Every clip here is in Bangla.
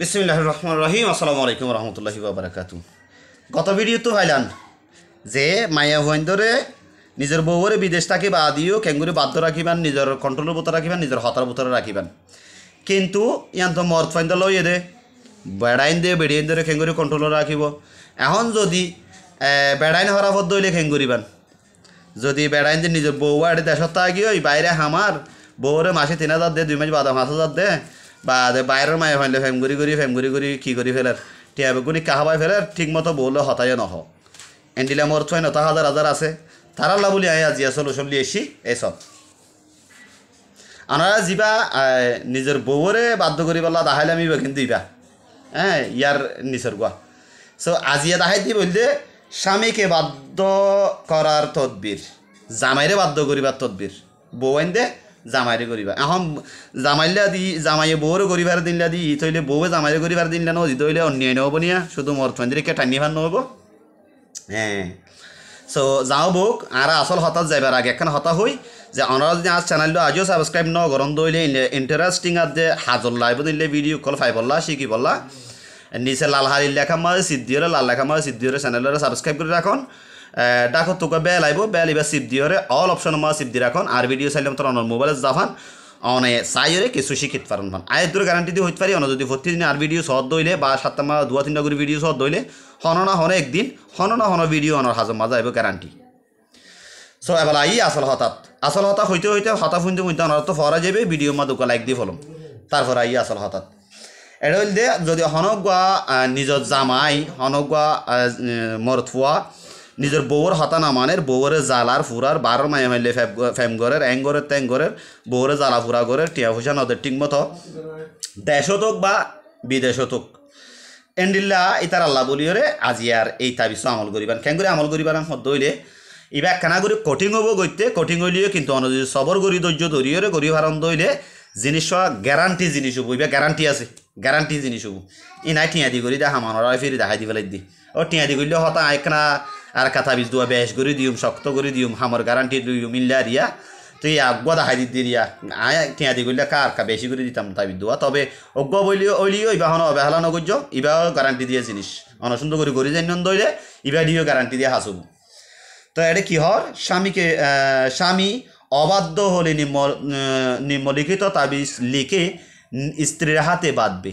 বিসমিল্লাহ রহমান রহিম আসসালামু আলাইকুম রহমতুল্লাহি বাবরাকাতু গত ভিডিও তো ভাইলান যে মায়া হুয়েন্দরে নিজের বউরে বিদেশ থাকি বা আদিও ক্যাঙ্গুরি বাধ্য রাখিবেন নিজের কন্ট্রোলের বোতল রাখিবেন নিজের হতার বোতলে রাখিবেন কিন্তু ইয়ান তো মর্দ ফাইন্দ লইয়ে দে বেড়াইন দে বেড়িয়ে ধরে খেঙ্গুরি কন্ট্রোলে রাখিব এখন যদি বেড়াইন হরা ফদ দইলে খেঙ্গুরিবেন যদি বেড়াইন দিয়ে নিজের বউ আড়ে দেশত্ব আগিও বাইরে হামার বউরে মাসে তিন হাজার দে দুই মাস বাদাম পাঁচ হাজার দে বা বাইরের মায়ে ফেলে ফেম ঘুরি ঘুরি ফেম ঘুরি ঘুরি কি করি ফেলার টিয়া বেগুনি কাহাবাই ফেলার ঠিক মতো বৌলে হতায় নহ এন্ডিলা মোর ছয় নতা হাজার হাজার আছে তারাল্লা বলি আয় আজিয়া সলিউশন এসি এসব আনারা যা নিজের বউরে বাধ্য করি বলা দাহাইলে আমি কিন্তু দিবা হ্যাঁ ইয়ার নিচের গুয়া সো আজিয়া দাহাই দি বলতে স্বামীকে বাধ্য করার তদ্বির জামাইরে বাধ্য করিবার তদ্বির বউ আইন দে জামাইরে করিবা এখন জামাইলা দি জামাই বৌরে করিবার দিনলা দি ই থইলে বউয়ে জামাইরে করিবার দিনলা নজি হইলে অন্যায় নহব নিয়া শুধু অর্থনীতিকে টানিয়ে ভান নহব হ্যাঁ সো যাও বৌক আর আসল হতাত যাইবার আগে এখন হতা হই যে আমরা যদি আজ চ্যানেলটা আজিও সাবস্ক্রাইব ন গরম দইলে ইন্টারেস্টিং আর যে হাজর লাইভ দিলে ভিডিও কল ফাই বললা শিখি বললা নিচে লাল হারির লেখা মাঝে সিদ্ধিওরে লাল লেখা মাঝে সিদ্ধিওরে চ্যানেলটা সাবস্ক্রাইব করে রাখুন ডাকো তোক বেল আইব বেল ইবা সিপ দিয়ে অল অপশন মা সিপ দিয়ে রাখুন আর ভিডিও চাইলে তোর অন্য মোবাইল জাফান অনে চাইরে কিছু শিক্ষিত পারেন পান আয় দূর গ্যারান্টি দিয়ে হইতে পারি অন যদি দিনে আর ভিডিও সহ দইলে বা সাতটা মা দুয়া তিনটা করে ভিডিও সহ দইলে হননা না হন একদিন হননা হন ভিডিও অনর হাজার মা যাইব গ্যারান্টি সো এবার আই আসল হঠাৎ আসল হতা হইতে হইতে হতা ফুনতে ফুনতে অনার তো ফরা যাবে ভিডিও মা দুকা লাইক দিয়ে ফলম তারপর আই আসল হঠাৎ এটা দে যদি গা নিজ জামাই গা মরথুয়া নিজের বউর হতা নামানের মানের বউরে জালার ফুরার বারোর মায়ে মাইলে ফ্যাম ঘরের অ্যাং ঘরের ত্যাং ঘরের বউরে জ্বালা ফুরা ঘরের টিয়া ফুসা নদের ঠিক মতো দেশত হোক বা বিদেশত হোক এন্ডিল্লা ইতার আল্লাহ বলিয়রে আজি আর এই তাবিস আমল করিবান কেন করে আমল করিবার হদ দইলে ইবা একখানা করে কঠিন হব গইতে কঠিন হইলেও কিন্তু যদি সবর করি ধৈর্য ধরিয়রে করি ভারণ দইলে জিনিস গ্যারান্টি জিনিস হবো ইবা গ্যারান্টি আছে গ্যারান্টি জিনিস হবো ই নাই টিয়াদি করি দেখা মানুষ ফিরি দেখাই দিবে দি ও টিয়াদি করলে হতা একখানা আর কাঁথা বীজ দুয়া বেশ করে দিউম শক্ত করে দিউম হামর গ্যারান্টি দুইম ইল্লা রিয়া তুই দা হাই দিদি রিয়া আয় টিয়া দি করলে কার কা বেশি করে দিতাম তাবি দুয়া তবে অজ্ঞ বলি ওইলি বাহন অবহেলা নগর্য ইবা গ্যারান্টি দিয়ে জিনিস অনসুন্দর করে গরি যাই নন দইলে ইবা দিও গ্যারান্টি দিয়ে হাসুম তো এটা কি হর স্বামীকে স্বামী অবাধ্য হলে নিম্ন নিম্নলিখিত তাবিজ লিখে স্ত্রীর হাতে বাঁধবে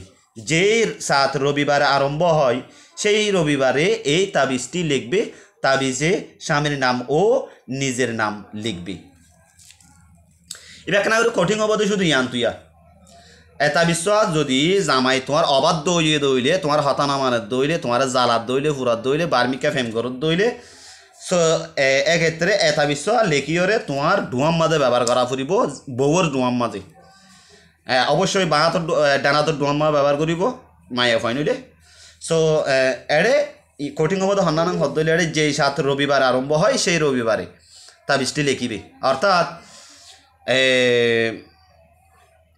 যে সাত রবিবার আরম্ভ হয় সেই রবিবারে এই তাবিজটি লিখবে তাবিজে স্বামীর নাম ও নিজের নাম লিখবি এবার না কঠিন হবো শুধু ইয়ান তুইয়া এটা বিশ্বাস যদি জামাই তোমার অবাধ দইলে দইলে তোমার হতানামানের দইলে তোমার জালার দইলে হুরাত দইলে বার্মিকা ফেম গরত দইলে সো এক্ষেত্রে এটা বিশ্বাস লেখিওরে তোমার ডুয়াম মাঝে ব্যবহার করা ফুরিব বউর ডুয়াম মাঝে অবশ্যই বাঁহাতর ডানাতর ডুয়াম মাঝে ব্যবহার করিব মায়ে ফাইনলে সো এড়ে ই এই কঠিনবদ হন্নানাং হদ্দলিয়ারে যেই সাত রবিবার আরম্ভ হয় সেই রবিবারে তা বৃষ্টি লেখিবে অর্থাৎ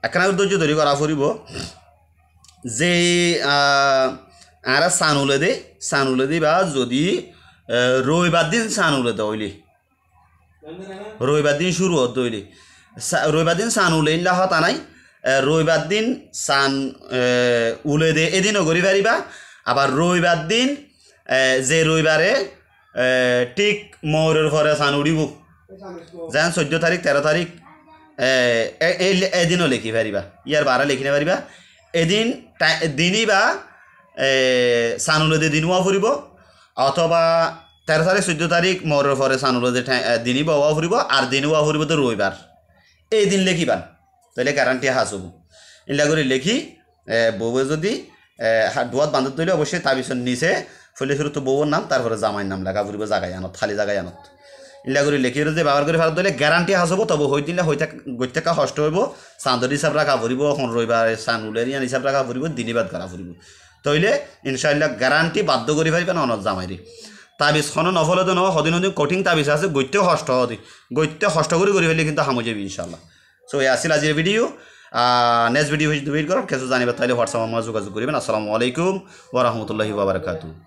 একখানা ধৈর্য ধরি করা ফুরিব যে আরা সান উলে দে সান উলে দি বা যদি রবিবার দিন সান উলে দইলি রবিবার দিন শুরু হত হইলি রবিবার দিন সান উলে ইল্লা হতা নাই রবিবার দিন সান উলে দে এদিনও গরিবারি বা আবার রবিবার দিন যে রবিবারে ঠিক মৌরের পরে সান উড়িব যেন চৈধ্য তারিখ তেরো তারিখ এদিনও লিখি পারিবা ইয়ার বারা লিখি না পারিবা এদিন দিনই বা সানুলদে দিনও ফুরিব অথবা তেরো তারিখ চোদ্দ তারিখ মৌরের পরে সানুলদে দিনই বাবা ফুরিব আর দিনও ফুরিব তো রবিবার এই দিন লিখিবান তাহলে গ্যারান্টি হাসব এগুলা করে লিখি বউয়ে যদি হাত ডুয়াত বান্ধব তৈলে অবশ্যই তাবিসের নিচে ফলে শুরু তো বউর নাম তারপরে জামাইয়ের নাম লেখা ফুরিব জাগাই আনত থালি জাগাই আনত ইলা করে লেখি যে ব্যবহার করে ফেরত দিলে গ্যারান্টি হাস হবো তবে হই দিলে হই গই থাকা কষ্ট হইব চাঁদর হিসাব রাখা ফুরিব এখন রবিবার চান উলেরিয়ান হিসাব রাখা ফুরিব দিনে বাদ করা ফুরিব তইলে ইনশাল্লাহ গ্যারান্টি বাধ্য করে ফেলবেন অনত জামাই তাবিজ খনন নফল তো নয় সদিন সদিন কঠিন তাবিজ আছে গৈত্য ষষ্ঠ সদি গৈত্য ষষ্ঠ করে করে ফেলে কিন্তু সামু যাবি ইনশাল্লাহ সো এই আসিল আজির ভিডিও নেক্সট ভিডিও হয়েছে তুমি করো কিছু জানিবে তাহলে হোয়াটসঅ্যাপ আমার যোগাযোগ করবেন আসসালামু আলাইকুম ওরহমতুল্লাহি বাবরকাতু